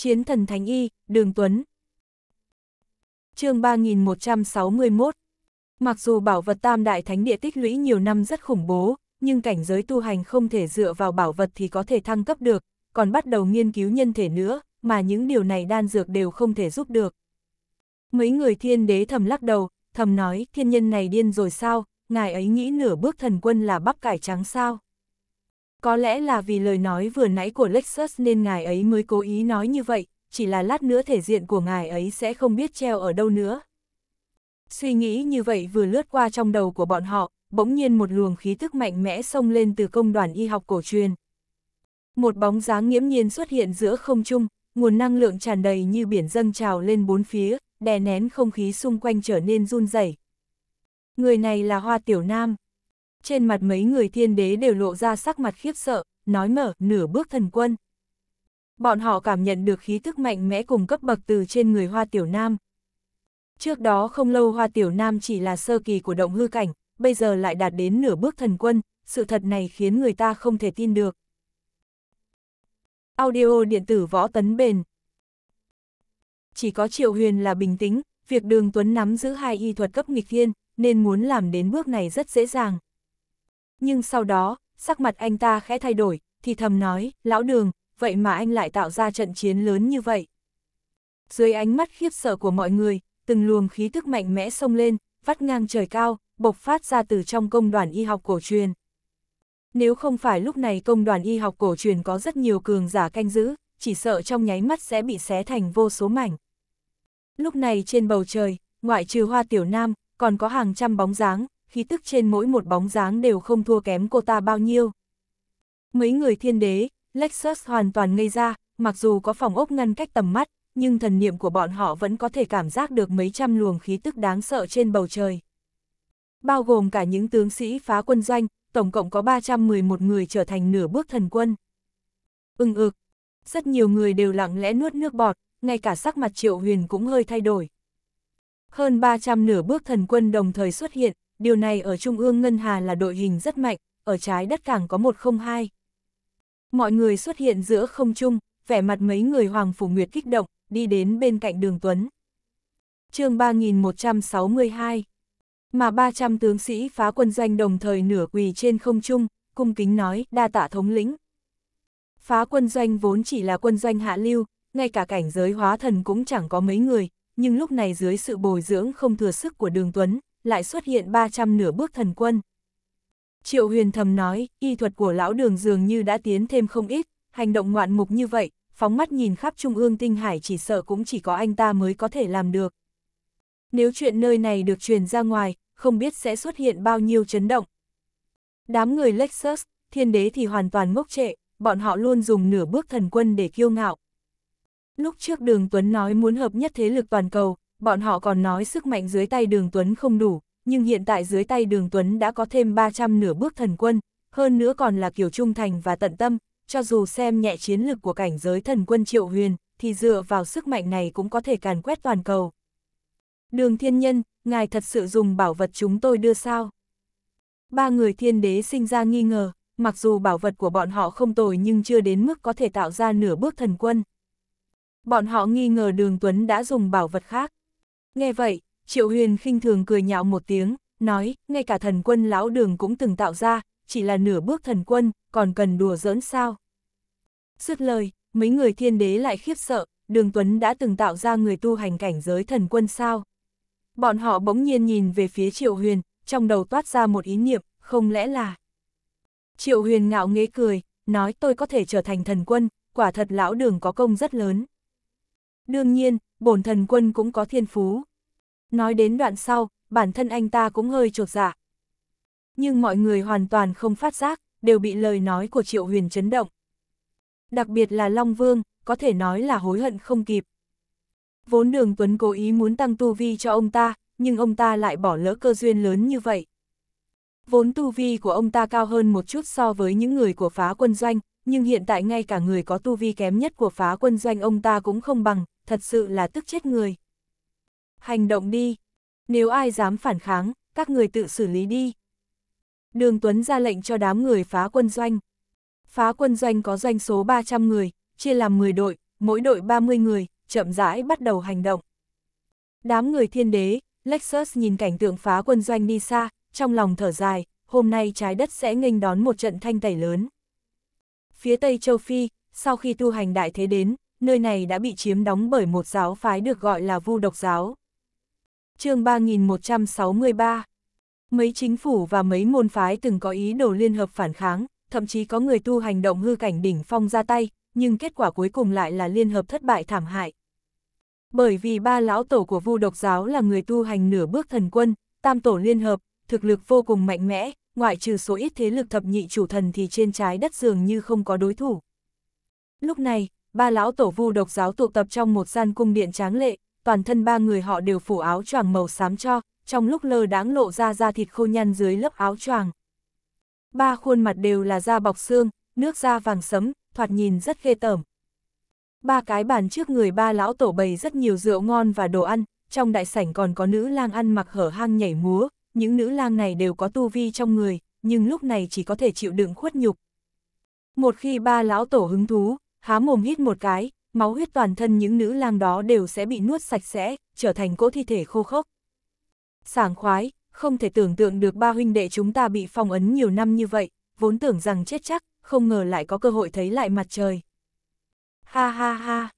Chiến thần Thánh Y, Đường Tuấn. chương 3161 Mặc dù bảo vật tam đại thánh địa tích lũy nhiều năm rất khủng bố, nhưng cảnh giới tu hành không thể dựa vào bảo vật thì có thể thăng cấp được, còn bắt đầu nghiên cứu nhân thể nữa, mà những điều này đan dược đều không thể giúp được. Mấy người thiên đế thầm lắc đầu, thầm nói thiên nhân này điên rồi sao, ngài ấy nghĩ nửa bước thần quân là bắp cải trắng sao. Có lẽ là vì lời nói vừa nãy của Lexus nên ngài ấy mới cố ý nói như vậy, chỉ là lát nữa thể diện của ngài ấy sẽ không biết treo ở đâu nữa. Suy nghĩ như vậy vừa lướt qua trong đầu của bọn họ, bỗng nhiên một luồng khí tức mạnh mẽ xông lên từ công đoàn y học cổ truyền. Một bóng dáng nghiễm nhiên xuất hiện giữa không trung, nguồn năng lượng tràn đầy như biển dâng trào lên bốn phía, đè nén không khí xung quanh trở nên run rẩy. Người này là Hoa Tiểu Nam, trên mặt mấy người thiên đế đều lộ ra sắc mặt khiếp sợ, nói mở, nửa bước thần quân. Bọn họ cảm nhận được khí thức mạnh mẽ cùng cấp bậc từ trên người Hoa Tiểu Nam. Trước đó không lâu Hoa Tiểu Nam chỉ là sơ kỳ của động hư cảnh, bây giờ lại đạt đến nửa bước thần quân, sự thật này khiến người ta không thể tin được. Audio điện tử võ tấn bền Chỉ có Triệu Huyền là bình tĩnh, việc Đường Tuấn nắm giữ hai y thuật cấp nghịch thiên, nên muốn làm đến bước này rất dễ dàng. Nhưng sau đó, sắc mặt anh ta khẽ thay đổi, thì thầm nói, lão đường, vậy mà anh lại tạo ra trận chiến lớn như vậy. Dưới ánh mắt khiếp sợ của mọi người, từng luồng khí thức mạnh mẽ sông lên, vắt ngang trời cao, bộc phát ra từ trong công đoàn y học cổ truyền. Nếu không phải lúc này công đoàn y học cổ truyền có rất nhiều cường giả canh giữ, chỉ sợ trong nháy mắt sẽ bị xé thành vô số mảnh. Lúc này trên bầu trời, ngoại trừ hoa tiểu nam, còn có hàng trăm bóng dáng, khí tức trên mỗi một bóng dáng đều không thua kém cô ta bao nhiêu. Mấy người thiên đế, Lexus hoàn toàn ngây ra, mặc dù có phòng ốc ngăn cách tầm mắt, nhưng thần niệm của bọn họ vẫn có thể cảm giác được mấy trăm luồng khí tức đáng sợ trên bầu trời. Bao gồm cả những tướng sĩ phá quân doanh, tổng cộng có 311 người trở thành nửa bước thần quân. Ưng ực, rất nhiều người đều lặng lẽ nuốt nước bọt, ngay cả sắc mặt triệu huyền cũng hơi thay đổi. Hơn 300 nửa bước thần quân đồng thời xuất hiện, điều này ở Trung ương Ngân Hà là đội hình rất mạnh, ở trái đất càng có một không hai. Mọi người xuất hiện giữa không trung, vẻ mặt mấy người Hoàng Phủ Nguyệt kích động, đi đến bên cạnh đường Tuấn. chương 3162 Mà 300 tướng sĩ phá quân doanh đồng thời nửa quỳ trên không trung, cung kính nói đa tạ thống lĩnh. Phá quân doanh vốn chỉ là quân doanh hạ lưu, ngay cả cảnh giới hóa thần cũng chẳng có mấy người, nhưng lúc này dưới sự bồi dưỡng không thừa sức của đường Tuấn, lại xuất hiện 300 nửa bước thần quân. Triệu huyền thầm nói, y thuật của lão đường dường như đã tiến thêm không ít, hành động ngoạn mục như vậy, phóng mắt nhìn khắp trung ương tinh hải chỉ sợ cũng chỉ có anh ta mới có thể làm được. Nếu chuyện nơi này được truyền ra ngoài, không biết sẽ xuất hiện bao nhiêu chấn động. Đám người Lexus, thiên đế thì hoàn toàn ngốc trệ, bọn họ luôn dùng nửa bước thần quân để kiêu ngạo. Lúc trước đường Tuấn nói muốn hợp nhất thế lực toàn cầu, bọn họ còn nói sức mạnh dưới tay đường Tuấn không đủ, nhưng hiện tại dưới tay đường Tuấn đã có thêm 300 nửa bước thần quân, hơn nữa còn là kiểu trung thành và tận tâm, cho dù xem nhẹ chiến lực của cảnh giới thần quân triệu huyền, thì dựa vào sức mạnh này cũng có thể càn quét toàn cầu. Đường thiên nhân, ngài thật sự dùng bảo vật chúng tôi đưa sao? Ba người thiên đế sinh ra nghi ngờ, mặc dù bảo vật của bọn họ không tồi nhưng chưa đến mức có thể tạo ra nửa bước thần quân. Bọn họ nghi ngờ đường Tuấn đã dùng bảo vật khác. Nghe vậy, Triệu Huyền khinh thường cười nhạo một tiếng, nói, ngay cả thần quân lão đường cũng từng tạo ra, chỉ là nửa bước thần quân, còn cần đùa giỡn sao. Dứt lời, mấy người thiên đế lại khiếp sợ, đường Tuấn đã từng tạo ra người tu hành cảnh giới thần quân sao. Bọn họ bỗng nhiên nhìn về phía Triệu Huyền, trong đầu toát ra một ý niệm, không lẽ là... Triệu Huyền ngạo nghế cười, nói tôi có thể trở thành thần quân, quả thật lão đường có công rất lớn. Đương nhiên, bổn thần quân cũng có thiên phú, Nói đến đoạn sau, bản thân anh ta cũng hơi trột dạ. Nhưng mọi người hoàn toàn không phát giác, đều bị lời nói của Triệu Huyền chấn động. Đặc biệt là Long Vương, có thể nói là hối hận không kịp. Vốn đường Tuấn cố ý muốn tăng tu vi cho ông ta, nhưng ông ta lại bỏ lỡ cơ duyên lớn như vậy. Vốn tu vi của ông ta cao hơn một chút so với những người của phá quân doanh, nhưng hiện tại ngay cả người có tu vi kém nhất của phá quân doanh ông ta cũng không bằng, thật sự là tức chết người. Hành động đi. Nếu ai dám phản kháng, các người tự xử lý đi. Đường Tuấn ra lệnh cho đám người phá quân doanh. Phá quân doanh có doanh số 300 người, chia làm 10 đội, mỗi đội 30 người, chậm rãi bắt đầu hành động. Đám người thiên đế, Lexus nhìn cảnh tượng phá quân doanh đi xa, trong lòng thở dài, hôm nay trái đất sẽ nghênh đón một trận thanh tẩy lớn. Phía Tây Châu Phi, sau khi tu hành đại thế đến, nơi này đã bị chiếm đóng bởi một giáo phái được gọi là vu độc giáo chương 3163. Mấy chính phủ và mấy môn phái từng có ý đồ liên hợp phản kháng, thậm chí có người tu hành động hư cảnh đỉnh phong ra tay, nhưng kết quả cuối cùng lại là liên hợp thất bại thảm hại. Bởi vì ba lão tổ của vu độc giáo là người tu hành nửa bước thần quân, tam tổ liên hợp, thực lực vô cùng mạnh mẽ, ngoại trừ số ít thế lực thập nhị chủ thần thì trên trái đất dường như không có đối thủ. Lúc này, ba lão tổ vu độc giáo tụ tập trong một gian cung điện tráng lệ, toàn thân ba người họ đều phủ áo choàng màu xám cho, trong lúc lơ đáng lộ ra da thịt khô nhăn dưới lớp áo choàng. Ba khuôn mặt đều là da bọc xương, nước da vàng sấm thoạt nhìn rất ghê tởm. Ba cái bàn trước người ba lão tổ bày rất nhiều rượu ngon và đồ ăn, trong đại sảnh còn có nữ lang ăn mặc hở hang nhảy múa, những nữ lang này đều có tu vi trong người, nhưng lúc này chỉ có thể chịu đựng khuất nhục. Một khi ba lão tổ hứng thú, há mồm hít một cái, máu huyết toàn thân những nữ lang đó đều sẽ bị nuốt sạch sẽ, trở thành cỗ thi thể khô khốc. Sảng khoái, không thể tưởng tượng được ba huynh đệ chúng ta bị phong ấn nhiều năm như vậy, vốn tưởng rằng chết chắc, không ngờ lại có cơ hội thấy lại mặt trời. Ha ha ha!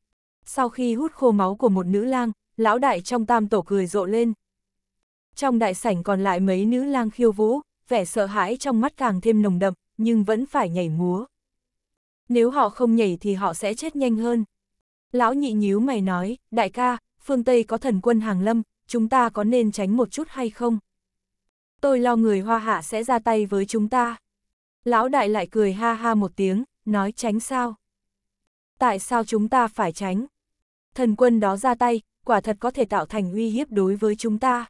Sau khi hút khô máu của một nữ lang, lão đại trong tam tổ cười rộ lên. Trong đại sảnh còn lại mấy nữ lang khiêu vũ, vẻ sợ hãi trong mắt càng thêm nồng đậm, nhưng vẫn phải nhảy múa. Nếu họ không nhảy thì họ sẽ chết nhanh hơn. Lão nhị nhíu mày nói, đại ca, phương Tây có thần quân hàng lâm, chúng ta có nên tránh một chút hay không? Tôi lo người hoa hạ sẽ ra tay với chúng ta. Lão đại lại cười ha ha một tiếng, nói tránh sao? Tại sao chúng ta phải tránh? Thần quân đó ra tay, quả thật có thể tạo thành uy hiếp đối với chúng ta.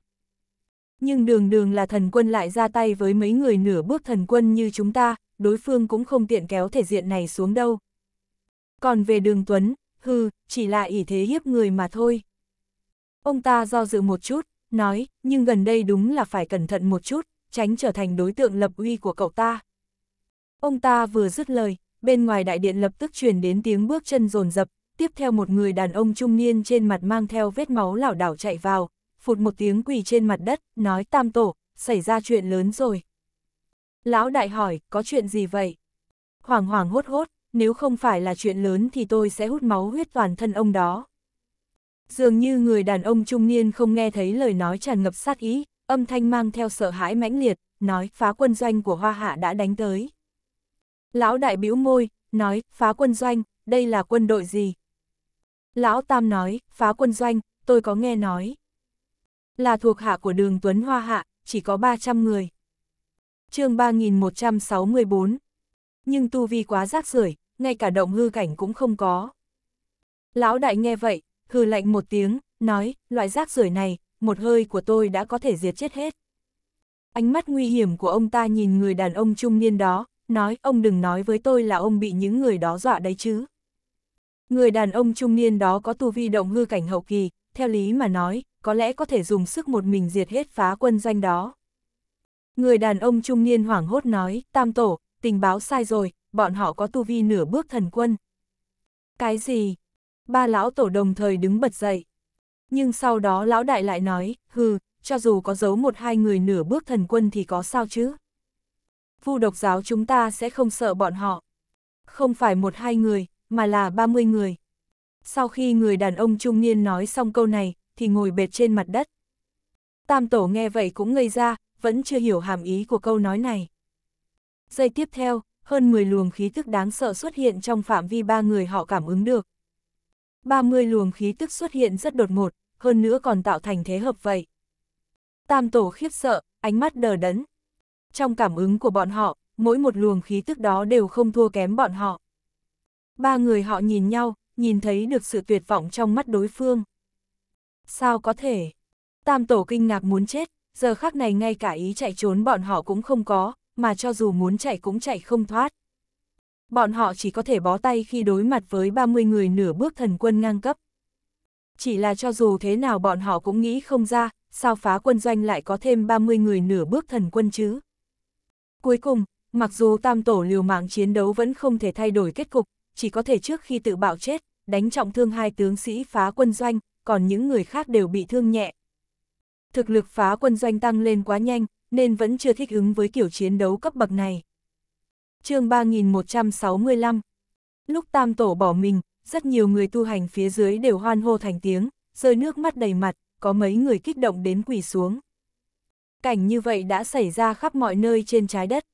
Nhưng đường đường là thần quân lại ra tay với mấy người nửa bước thần quân như chúng ta, đối phương cũng không tiện kéo thể diện này xuống đâu. Còn về đường Tuấn, hừ, chỉ là ỷ thế hiếp người mà thôi. Ông ta do dự một chút, nói, nhưng gần đây đúng là phải cẩn thận một chút, tránh trở thành đối tượng lập uy của cậu ta. Ông ta vừa dứt lời, bên ngoài đại điện lập tức truyền đến tiếng bước chân rồn rập, tiếp theo một người đàn ông trung niên trên mặt mang theo vết máu lảo đảo chạy vào, phụt một tiếng quỳ trên mặt đất, nói tam tổ, xảy ra chuyện lớn rồi. Lão đại hỏi, có chuyện gì vậy? Hoàng hoàng hốt hốt, nếu không phải là chuyện lớn thì tôi sẽ hút máu huyết toàn thân ông đó. Dường như người đàn ông trung niên không nghe thấy lời nói tràn ngập sát ý, âm thanh mang theo sợ hãi mãnh liệt, nói phá quân doanh của Hoa Hạ đã đánh tới. Lão đại bĩu môi, nói phá quân doanh, đây là quân đội gì? Lão Tam nói, phá quân doanh, tôi có nghe nói. Là thuộc hạ của đường Tuấn Hoa Hạ, chỉ có 300 người. chương 3164, nhưng tu vi quá rác rưởi ngay cả động hư cảnh cũng không có. Lão đại nghe vậy, hư lạnh một tiếng, nói, loại rác rưởi này, một hơi của tôi đã có thể diệt chết hết. Ánh mắt nguy hiểm của ông ta nhìn người đàn ông trung niên đó, nói, ông đừng nói với tôi là ông bị những người đó dọa đấy chứ. Người đàn ông trung niên đó có tu vi động hư cảnh hậu kỳ, theo lý mà nói, có lẽ có thể dùng sức một mình diệt hết phá quân doanh đó. Người đàn ông trung niên hoảng hốt nói, tam tổ, tình báo sai rồi, bọn họ có tu vi nửa bước thần quân. Cái gì? Ba lão tổ đồng thời đứng bật dậy. Nhưng sau đó lão đại lại nói, hừ, cho dù có giấu một hai người nửa bước thần quân thì có sao chứ? Vu độc giáo chúng ta sẽ không sợ bọn họ. Không phải một hai người, mà là ba mươi người. Sau khi người đàn ông trung niên nói xong câu này, thì ngồi bệt trên mặt đất. Tam tổ nghe vậy cũng ngây ra, vẫn chưa hiểu hàm ý của câu nói này. Giây tiếp theo, hơn 10 luồng khí tức đáng sợ xuất hiện trong phạm vi ba người họ cảm ứng được. 30 luồng khí tức xuất hiện rất đột ngột, hơn nữa còn tạo thành thế hợp vậy. Tam tổ khiếp sợ, ánh mắt đờ đẫn. Trong cảm ứng của bọn họ, mỗi một luồng khí tức đó đều không thua kém bọn họ. Ba người họ nhìn nhau, nhìn thấy được sự tuyệt vọng trong mắt đối phương. Sao có thể? Tam tổ kinh ngạc muốn chết, giờ khắc này ngay cả ý chạy trốn bọn họ cũng không có, mà cho dù muốn chạy cũng chạy không thoát. Bọn họ chỉ có thể bó tay khi đối mặt với 30 người nửa bước thần quân ngang cấp. Chỉ là cho dù thế nào bọn họ cũng nghĩ không ra, sao phá quân doanh lại có thêm 30 người nửa bước thần quân chứ. Cuối cùng, mặc dù tam tổ liều mạng chiến đấu vẫn không thể thay đổi kết cục, chỉ có thể trước khi tự bạo chết, đánh trọng thương hai tướng sĩ phá quân doanh, còn những người khác đều bị thương nhẹ. Thực lực phá quân doanh tăng lên quá nhanh, nên vẫn chưa thích ứng với kiểu chiến đấu cấp bậc này. chương 3165 Lúc tam tổ bỏ mình, rất nhiều người tu hành phía dưới đều hoan hô thành tiếng, rơi nước mắt đầy mặt, có mấy người kích động đến quỳ xuống. Cảnh như vậy đã xảy ra khắp mọi nơi trên trái đất.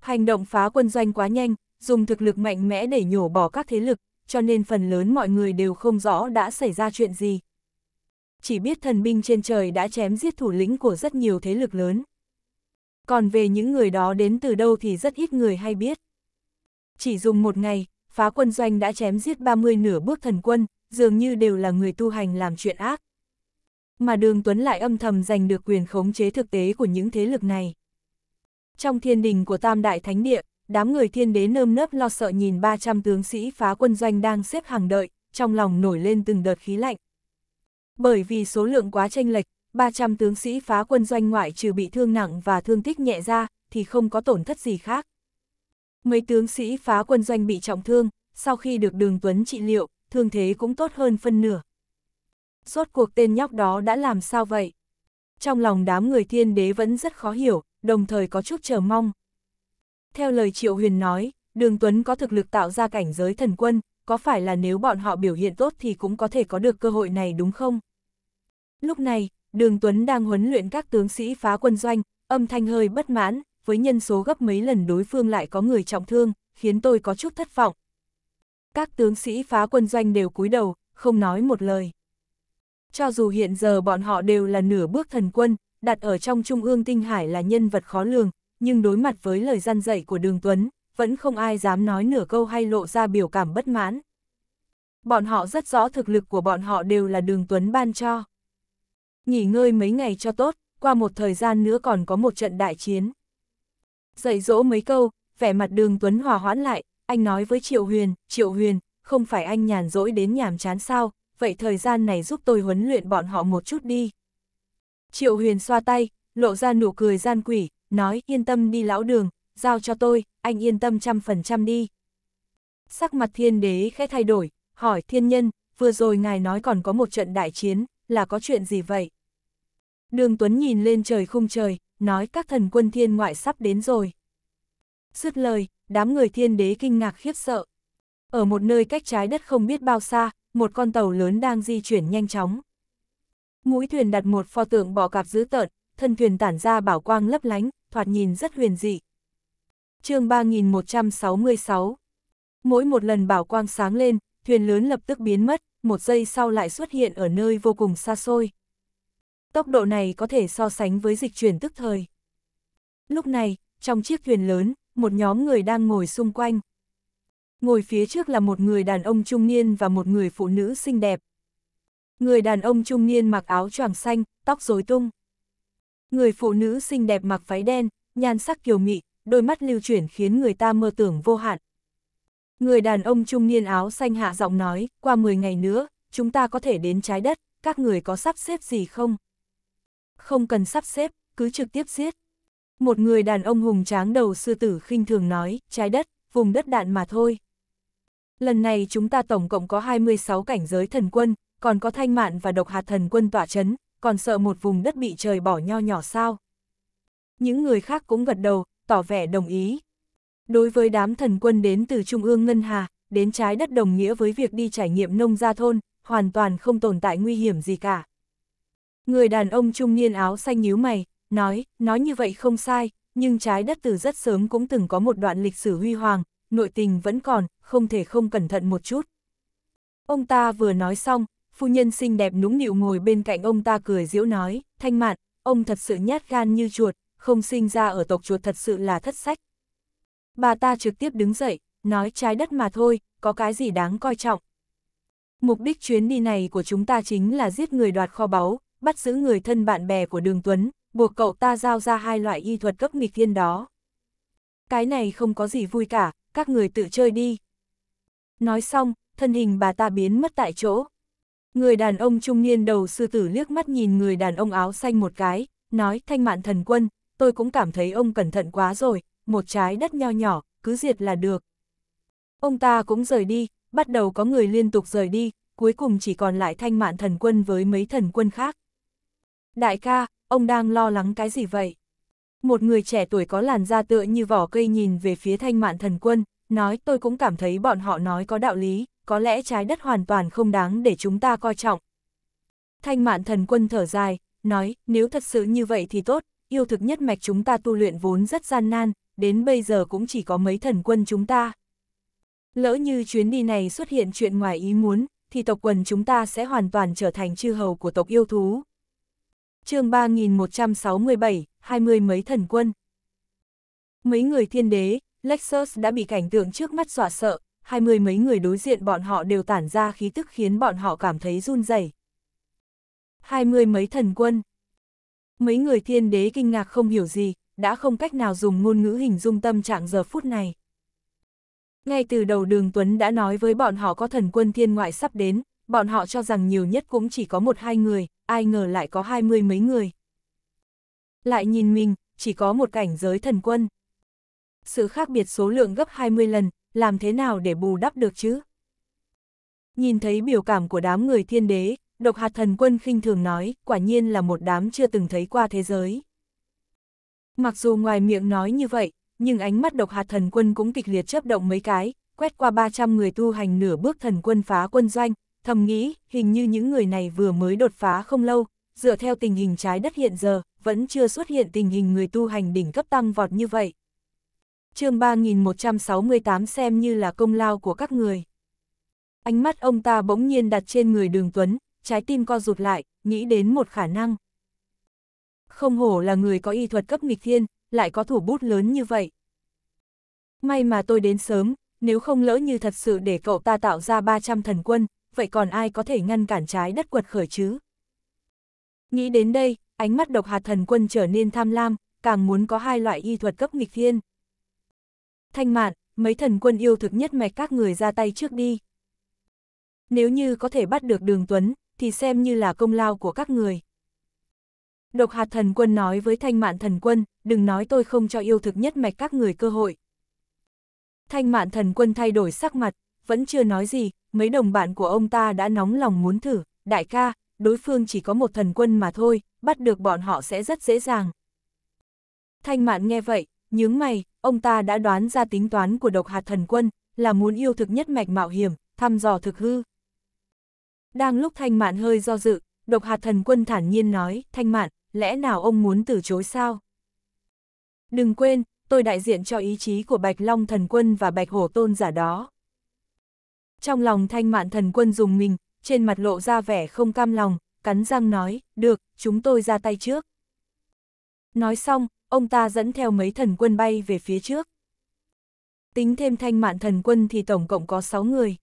Hành động phá quân doanh quá nhanh, dùng thực lực mạnh mẽ để nhổ bỏ các thế lực, cho nên phần lớn mọi người đều không rõ đã xảy ra chuyện gì chỉ biết thần binh trên trời đã chém giết thủ lĩnh của rất nhiều thế lực lớn. Còn về những người đó đến từ đâu thì rất ít người hay biết. Chỉ dùng một ngày, phá quân doanh đã chém giết 30 nửa bước thần quân, dường như đều là người tu hành làm chuyện ác. Mà đường Tuấn lại âm thầm giành được quyền khống chế thực tế của những thế lực này. Trong thiên đình của Tam Đại Thánh Địa, đám người thiên đế nơm nớp lo sợ nhìn 300 tướng sĩ phá quân doanh đang xếp hàng đợi, trong lòng nổi lên từng đợt khí lạnh. Bởi vì số lượng quá tranh lệch, 300 tướng sĩ phá quân doanh ngoại trừ bị thương nặng và thương tích nhẹ ra, thì không có tổn thất gì khác. Mấy tướng sĩ phá quân doanh bị trọng thương, sau khi được đường Tuấn trị liệu, thương thế cũng tốt hơn phân nửa. Rốt cuộc tên nhóc đó đã làm sao vậy? Trong lòng đám người thiên đế vẫn rất khó hiểu, đồng thời có chút chờ mong. Theo lời Triệu Huyền nói, Đường Tuấn có thực lực tạo ra cảnh giới thần quân, có phải là nếu bọn họ biểu hiện tốt thì cũng có thể có được cơ hội này đúng không? Lúc này, Đường Tuấn đang huấn luyện các tướng sĩ phá quân doanh, âm thanh hơi bất mãn, với nhân số gấp mấy lần đối phương lại có người trọng thương, khiến tôi có chút thất vọng. Các tướng sĩ phá quân doanh đều cúi đầu, không nói một lời. Cho dù hiện giờ bọn họ đều là nửa bước thần quân, đặt ở trong trung ương tinh hải là nhân vật khó lường, nhưng đối mặt với lời gian dạy của Đường Tuấn, vẫn không ai dám nói nửa câu hay lộ ra biểu cảm bất mãn. Bọn họ rất rõ thực lực của bọn họ đều là Đường Tuấn ban cho nghỉ ngơi mấy ngày cho tốt, qua một thời gian nữa còn có một trận đại chiến. Dạy dỗ mấy câu, vẻ mặt đường Tuấn hòa hoãn lại, anh nói với Triệu Huyền, Triệu Huyền, không phải anh nhàn rỗi đến nhàm chán sao, vậy thời gian này giúp tôi huấn luyện bọn họ một chút đi. Triệu Huyền xoa tay, lộ ra nụ cười gian quỷ, nói yên tâm đi lão đường, giao cho tôi, anh yên tâm trăm phần trăm đi. Sắc mặt thiên đế khẽ thay đổi, hỏi thiên nhân, vừa rồi ngài nói còn có một trận đại chiến, là có chuyện gì vậy? Đường Tuấn nhìn lên trời khung trời, nói các thần quân thiên ngoại sắp đến rồi. Dứt lời, đám người thiên đế kinh ngạc khiếp sợ. Ở một nơi cách trái đất không biết bao xa, một con tàu lớn đang di chuyển nhanh chóng. Mũi thuyền đặt một pho tượng bọ cạp dữ tợn, thân thuyền tản ra bảo quang lấp lánh, thoạt nhìn rất huyền dị. chương 3166 Mỗi một lần bảo quang sáng lên, thuyền lớn lập tức biến mất, một giây sau lại xuất hiện ở nơi vô cùng xa xôi. Tốc độ này có thể so sánh với dịch chuyển tức thời. Lúc này, trong chiếc thuyền lớn, một nhóm người đang ngồi xung quanh. Ngồi phía trước là một người đàn ông trung niên và một người phụ nữ xinh đẹp. Người đàn ông trung niên mặc áo choàng xanh, tóc rối tung. Người phụ nữ xinh đẹp mặc váy đen, nhan sắc kiều mị, đôi mắt lưu chuyển khiến người ta mơ tưởng vô hạn. Người đàn ông trung niên áo xanh hạ giọng nói, qua 10 ngày nữa, chúng ta có thể đến trái đất, các người có sắp xếp gì không? không cần sắp xếp, cứ trực tiếp giết. Một người đàn ông hùng tráng đầu sư tử khinh thường nói, trái đất, vùng đất đạn mà thôi. Lần này chúng ta tổng cộng có 26 cảnh giới thần quân, còn có thanh mạn và độc hạt thần quân tỏa chấn, còn sợ một vùng đất bị trời bỏ nho nhỏ sao. Những người khác cũng gật đầu, tỏ vẻ đồng ý. Đối với đám thần quân đến từ Trung ương Ngân Hà, đến trái đất đồng nghĩa với việc đi trải nghiệm nông gia thôn, hoàn toàn không tồn tại nguy hiểm gì cả. Người đàn ông trung niên áo xanh nhíu mày, nói, nói như vậy không sai, nhưng trái đất từ rất sớm cũng từng có một đoạn lịch sử huy hoàng, nội tình vẫn còn, không thể không cẩn thận một chút. Ông ta vừa nói xong, phu nhân xinh đẹp nũng nịu ngồi bên cạnh ông ta cười diễu nói, thanh mạn, ông thật sự nhát gan như chuột, không sinh ra ở tộc chuột thật sự là thất sách. Bà ta trực tiếp đứng dậy, nói trái đất mà thôi, có cái gì đáng coi trọng. Mục đích chuyến đi này của chúng ta chính là giết người đoạt kho báu, bắt giữ người thân bạn bè của Đường Tuấn, buộc cậu ta giao ra hai loại y thuật cấp nghịch thiên đó. Cái này không có gì vui cả, các người tự chơi đi. Nói xong, thân hình bà ta biến mất tại chỗ. Người đàn ông trung niên đầu sư tử liếc mắt nhìn người đàn ông áo xanh một cái, nói thanh mạn thần quân, tôi cũng cảm thấy ông cẩn thận quá rồi, một trái đất nho nhỏ, cứ diệt là được. Ông ta cũng rời đi, bắt đầu có người liên tục rời đi, cuối cùng chỉ còn lại thanh mạn thần quân với mấy thần quân khác. Đại ca, ông đang lo lắng cái gì vậy? Một người trẻ tuổi có làn da tựa như vỏ cây nhìn về phía thanh mạn thần quân, nói tôi cũng cảm thấy bọn họ nói có đạo lý, có lẽ trái đất hoàn toàn không đáng để chúng ta coi trọng. Thanh mạn thần quân thở dài, nói nếu thật sự như vậy thì tốt, yêu thực nhất mạch chúng ta tu luyện vốn rất gian nan, đến bây giờ cũng chỉ có mấy thần quân chúng ta. Lỡ như chuyến đi này xuất hiện chuyện ngoài ý muốn, thì tộc quần chúng ta sẽ hoàn toàn trở thành chư hầu của tộc yêu thú chương 3167, 20 mấy thần quân. Mấy người thiên đế, Lexus đã bị cảnh tượng trước mắt dọa sợ, hai mươi mấy người đối diện bọn họ đều tản ra khí tức khiến bọn họ cảm thấy run rẩy. Hai mươi mấy thần quân. Mấy người thiên đế kinh ngạc không hiểu gì, đã không cách nào dùng ngôn ngữ hình dung tâm trạng giờ phút này. Ngay từ đầu đường Tuấn đã nói với bọn họ có thần quân thiên ngoại sắp đến, bọn họ cho rằng nhiều nhất cũng chỉ có một hai người, ai ngờ lại có hai mươi mấy người. Lại nhìn mình, chỉ có một cảnh giới thần quân. Sự khác biệt số lượng gấp 20 lần, làm thế nào để bù đắp được chứ? Nhìn thấy biểu cảm của đám người thiên đế, độc hạt thần quân khinh thường nói, quả nhiên là một đám chưa từng thấy qua thế giới. Mặc dù ngoài miệng nói như vậy, nhưng ánh mắt độc hạt thần quân cũng kịch liệt chấp động mấy cái, quét qua 300 người tu hành nửa bước thần quân phá quân doanh, thầm nghĩ, hình như những người này vừa mới đột phá không lâu, dựa theo tình hình trái đất hiện giờ, vẫn chưa xuất hiện tình hình người tu hành đỉnh cấp tăng vọt như vậy. chương 3168 xem như là công lao của các người. Ánh mắt ông ta bỗng nhiên đặt trên người đường Tuấn, trái tim co rụt lại, nghĩ đến một khả năng. Không hổ là người có y thuật cấp nghịch thiên, lại có thủ bút lớn như vậy. May mà tôi đến sớm, nếu không lỡ như thật sự để cậu ta tạo ra 300 thần quân, vậy còn ai có thể ngăn cản trái đất quật khởi chứ? Nghĩ đến đây, ánh mắt độc hạt thần quân trở nên tham lam, càng muốn có hai loại y thuật cấp nghịch thiên. Thanh mạn, mấy thần quân yêu thực nhất mạch các người ra tay trước đi. Nếu như có thể bắt được đường Tuấn, thì xem như là công lao của các người. Độc hạt thần quân nói với thanh mạn thần quân, đừng nói tôi không cho yêu thực nhất mạch các người cơ hội. Thanh mạn thần quân thay đổi sắc mặt, vẫn chưa nói gì, mấy đồng bạn của ông ta đã nóng lòng muốn thử, đại ca, đối phương chỉ có một thần quân mà thôi, bắt được bọn họ sẽ rất dễ dàng. Thanh mạn nghe vậy, nhướng mày, ông ta đã đoán ra tính toán của độc hạt thần quân, là muốn yêu thực nhất mạch mạo hiểm, thăm dò thực hư. Đang lúc thanh mạn hơi do dự, độc hạt thần quân thản nhiên nói, thanh mạn, lẽ nào ông muốn từ chối sao? Đừng quên, tôi đại diện cho ý chí của Bạch Long thần quân và Bạch Hổ tôn giả đó. Trong lòng thanh mạn thần quân dùng mình, trên mặt lộ ra vẻ không cam lòng, cắn răng nói, được, chúng tôi ra tay trước. Nói xong, ông ta dẫn theo mấy thần quân bay về phía trước. Tính thêm thanh mạn thần quân thì tổng cộng có 6 người.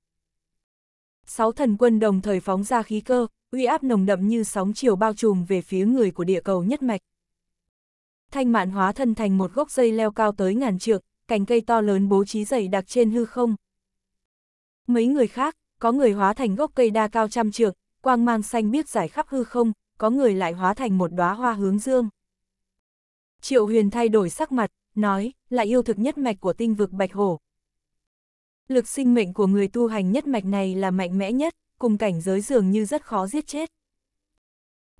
6 thần quân đồng thời phóng ra khí cơ, uy áp nồng đậm như sóng chiều bao trùm về phía người của địa cầu nhất mạch. Thanh mạn hóa thân thành một gốc dây leo cao tới ngàn trượng, cành cây to lớn bố trí dày đặc trên hư không, Mấy người khác, có người hóa thành gốc cây đa cao trăm trượng, quang mang xanh biết giải khắp hư không, có người lại hóa thành một đóa hoa hướng dương. Triệu Huyền thay đổi sắc mặt, nói, là yêu thực nhất mạch của tinh vực Bạch Hổ. Lực sinh mệnh của người tu hành nhất mạch này là mạnh mẽ nhất, cùng cảnh giới dường như rất khó giết chết.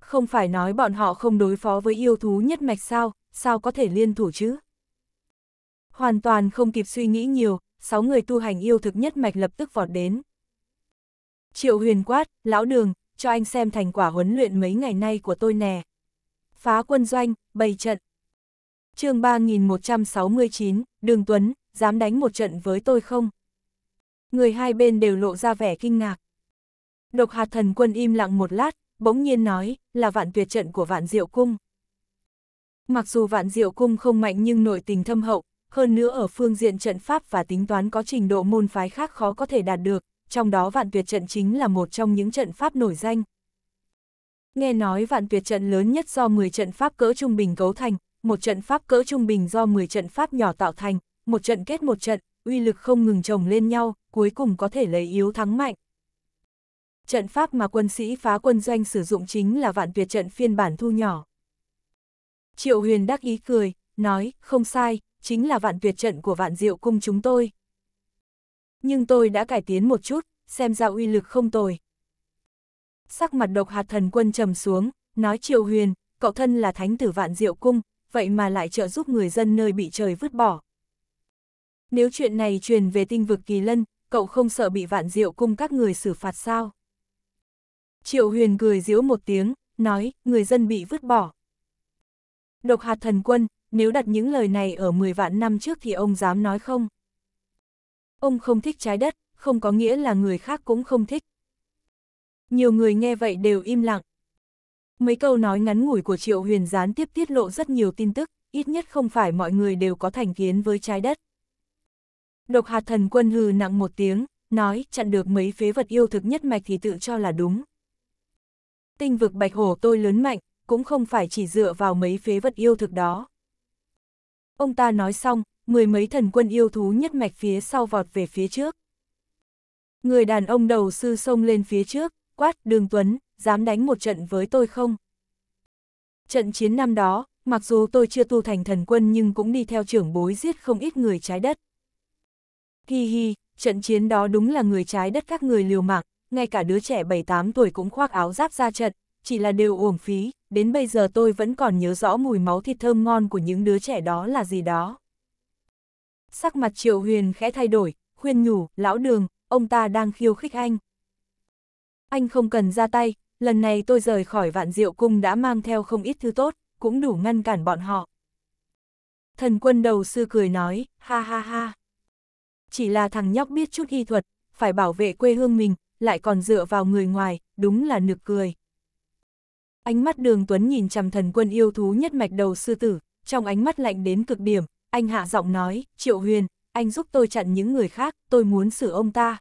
Không phải nói bọn họ không đối phó với yêu thú nhất mạch sao, sao có thể liên thủ chứ? Hoàn toàn không kịp suy nghĩ nhiều, sáu người tu hành yêu thực nhất mạch lập tức vọt đến. Triệu huyền quát, lão đường, cho anh xem thành quả huấn luyện mấy ngày nay của tôi nè. Phá quân doanh, bày trận. chương 3169, Đường Tuấn, dám đánh một trận với tôi không? Người hai bên đều lộ ra vẻ kinh ngạc. Độc hạt thần quân im lặng một lát, bỗng nhiên nói, là vạn tuyệt trận của vạn diệu cung. Mặc dù vạn diệu cung không mạnh nhưng nội tình thâm hậu, hơn nữa ở phương diện trận pháp và tính toán có trình độ môn phái khác khó có thể đạt được, trong đó vạn tuyệt trận chính là một trong những trận pháp nổi danh. Nghe nói vạn tuyệt trận lớn nhất do 10 trận pháp cỡ trung bình cấu thành, một trận pháp cỡ trung bình do 10 trận pháp nhỏ tạo thành, một trận kết một trận, uy lực không ngừng chồng lên nhau, cuối cùng có thể lấy yếu thắng mạnh. Trận pháp mà quân sĩ phá quân doanh sử dụng chính là vạn tuyệt trận phiên bản thu nhỏ. Triệu huyền đắc ý cười, nói, không sai, chính là vạn tuyệt trận của vạn diệu cung chúng tôi. Nhưng tôi đã cải tiến một chút, xem ra uy lực không tồi. Sắc mặt độc hạt thần quân trầm xuống, nói Triệu Huyền, cậu thân là thánh tử vạn diệu cung, vậy mà lại trợ giúp người dân nơi bị trời vứt bỏ. Nếu chuyện này truyền về tinh vực kỳ lân, cậu không sợ bị vạn diệu cung các người xử phạt sao? Triệu Huyền cười giễu một tiếng, nói, người dân bị vứt bỏ. Độc hạt thần quân, nếu đặt những lời này ở 10 vạn năm trước thì ông dám nói không? Ông không thích trái đất, không có nghĩa là người khác cũng không thích. Nhiều người nghe vậy đều im lặng. Mấy câu nói ngắn ngủi của Triệu Huyền gián tiếp tiết lộ rất nhiều tin tức, ít nhất không phải mọi người đều có thành kiến với trái đất. Độc hạt thần quân hừ nặng một tiếng, nói chặn được mấy phế vật yêu thực nhất mạch thì tự cho là đúng. Tinh vực bạch hổ tôi lớn mạnh, cũng không phải chỉ dựa vào mấy phế vật yêu thực đó. Ông ta nói xong, mười mấy thần quân yêu thú nhất mạch phía sau vọt về phía trước. Người đàn ông đầu sư sông lên phía trước, quát đường Tuấn, dám đánh một trận với tôi không? Trận chiến năm đó, mặc dù tôi chưa tu thành thần quân nhưng cũng đi theo trưởng bối giết không ít người trái đất. Hi hi, trận chiến đó đúng là người trái đất các người liều mạng, ngay cả đứa trẻ 7-8 tuổi cũng khoác áo giáp ra trận, chỉ là đều uổng phí, đến bây giờ tôi vẫn còn nhớ rõ mùi máu thịt thơm ngon của những đứa trẻ đó là gì đó. Sắc mặt Triệu Huyền khẽ thay đổi, khuyên nhủ, lão đường, ông ta đang khiêu khích anh. Anh không cần ra tay, lần này tôi rời khỏi vạn diệu cung đã mang theo không ít thứ tốt, cũng đủ ngăn cản bọn họ. Thần quân đầu sư cười nói, ha ha ha. Chỉ là thằng nhóc biết chút y thuật, phải bảo vệ quê hương mình, lại còn dựa vào người ngoài, đúng là nực cười. Ánh mắt đường Tuấn nhìn chằm thần quân yêu thú nhất mạch đầu sư tử, trong ánh mắt lạnh đến cực điểm, anh hạ giọng nói, Triệu Huyền, anh giúp tôi chặn những người khác, tôi muốn xử ông ta.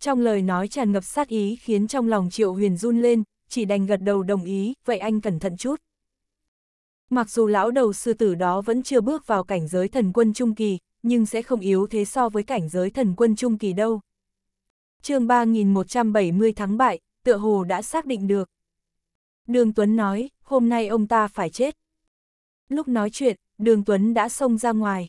Trong lời nói tràn ngập sát ý khiến trong lòng Triệu Huyền run lên, chỉ đành gật đầu đồng ý, vậy anh cẩn thận chút. Mặc dù lão đầu sư tử đó vẫn chưa bước vào cảnh giới thần quân trung kỳ, nhưng sẽ không yếu thế so với cảnh giới thần quân trung kỳ đâu. chương 3170 thắng bại, tựa hồ đã xác định được. Đường Tuấn nói, hôm nay ông ta phải chết. Lúc nói chuyện, Đường Tuấn đã xông ra ngoài.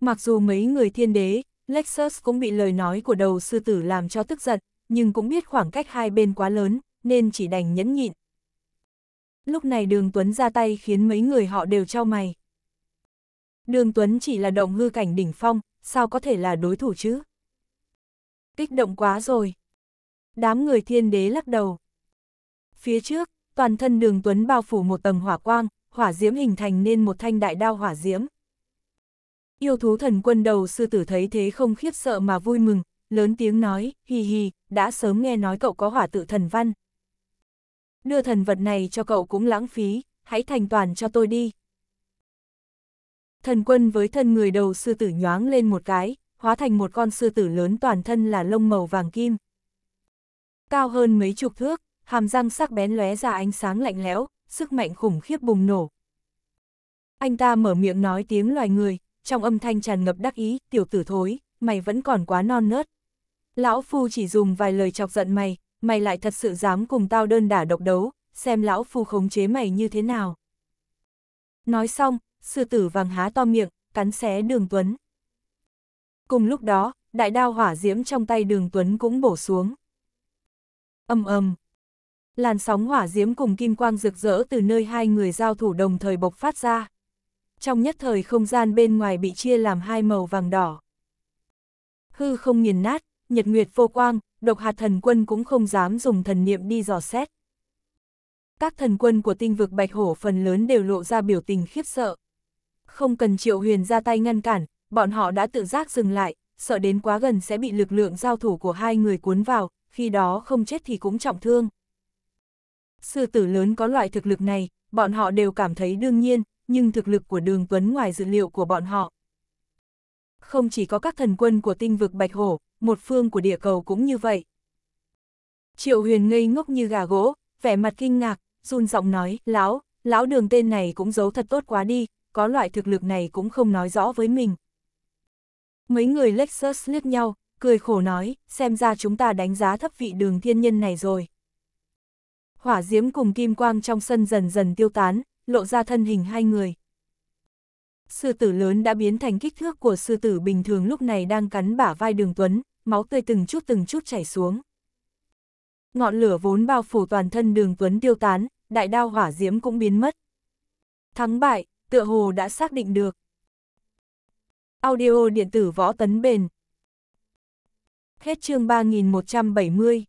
Mặc dù mấy người thiên đế, Lexus cũng bị lời nói của đầu sư tử làm cho tức giận, nhưng cũng biết khoảng cách hai bên quá lớn, nên chỉ đành nhẫn nhịn. Lúc này Đường Tuấn ra tay khiến mấy người họ đều trao mày. Đường Tuấn chỉ là động hư cảnh đỉnh phong, sao có thể là đối thủ chứ? Kích động quá rồi. Đám người thiên đế lắc đầu. Phía trước, toàn thân đường Tuấn bao phủ một tầng hỏa quang, hỏa diễm hình thành nên một thanh đại đao hỏa diễm. Yêu thú thần quân đầu sư tử thấy thế không khiếp sợ mà vui mừng, lớn tiếng nói, hì hì, đã sớm nghe nói cậu có hỏa tự thần văn. Đưa thần vật này cho cậu cũng lãng phí, hãy thành toàn cho tôi đi. Thần quân với thân người đầu sư tử nhoáng lên một cái, hóa thành một con sư tử lớn toàn thân là lông màu vàng kim. Cao hơn mấy chục thước, hàm răng sắc bén lóe ra ánh sáng lạnh lẽo, sức mạnh khủng khiếp bùng nổ. Anh ta mở miệng nói tiếng loài người, trong âm thanh tràn ngập đắc ý, tiểu tử thối, mày vẫn còn quá non nớt. Lão Phu chỉ dùng vài lời chọc giận mày, mày lại thật sự dám cùng tao đơn đả độc đấu, xem Lão Phu khống chế mày như thế nào. Nói xong, sư tử vàng há to miệng, cắn xé đường Tuấn. Cùng lúc đó, đại đao hỏa diễm trong tay đường Tuấn cũng bổ xuống. Âm ầm. Làn sóng hỏa diễm cùng kim quang rực rỡ từ nơi hai người giao thủ đồng thời bộc phát ra. Trong nhất thời không gian bên ngoài bị chia làm hai màu vàng đỏ. Hư không nghiền nát, nhật nguyệt vô quang, độc hạt thần quân cũng không dám dùng thần niệm đi dò xét. Các thần quân của tinh vực bạch hổ phần lớn đều lộ ra biểu tình khiếp sợ. Không cần triệu huyền ra tay ngăn cản, bọn họ đã tự giác dừng lại, sợ đến quá gần sẽ bị lực lượng giao thủ của hai người cuốn vào, khi đó không chết thì cũng trọng thương sư tử lớn có loại thực lực này, bọn họ đều cảm thấy đương nhiên, nhưng thực lực của đường Tuấn ngoài dự liệu của bọn họ. Không chỉ có các thần quân của tinh vực Bạch Hổ, một phương của địa cầu cũng như vậy. Triệu huyền ngây ngốc như gà gỗ, vẻ mặt kinh ngạc, run giọng nói, lão, lão đường tên này cũng giấu thật tốt quá đi, có loại thực lực này cũng không nói rõ với mình. Mấy người Lexus liếc nhau, cười khổ nói, xem ra chúng ta đánh giá thấp vị đường thiên nhân này rồi hỏa diễm cùng kim quang trong sân dần dần tiêu tán, lộ ra thân hình hai người. Sư tử lớn đã biến thành kích thước của sư tử bình thường lúc này đang cắn bả vai đường tuấn, máu tươi từng chút từng chút chảy xuống. Ngọn lửa vốn bao phủ toàn thân đường tuấn tiêu tán, đại đao hỏa diễm cũng biến mất. Thắng bại, tựa hồ đã xác định được. Audio điện tử võ tấn bền. Hết chương 3170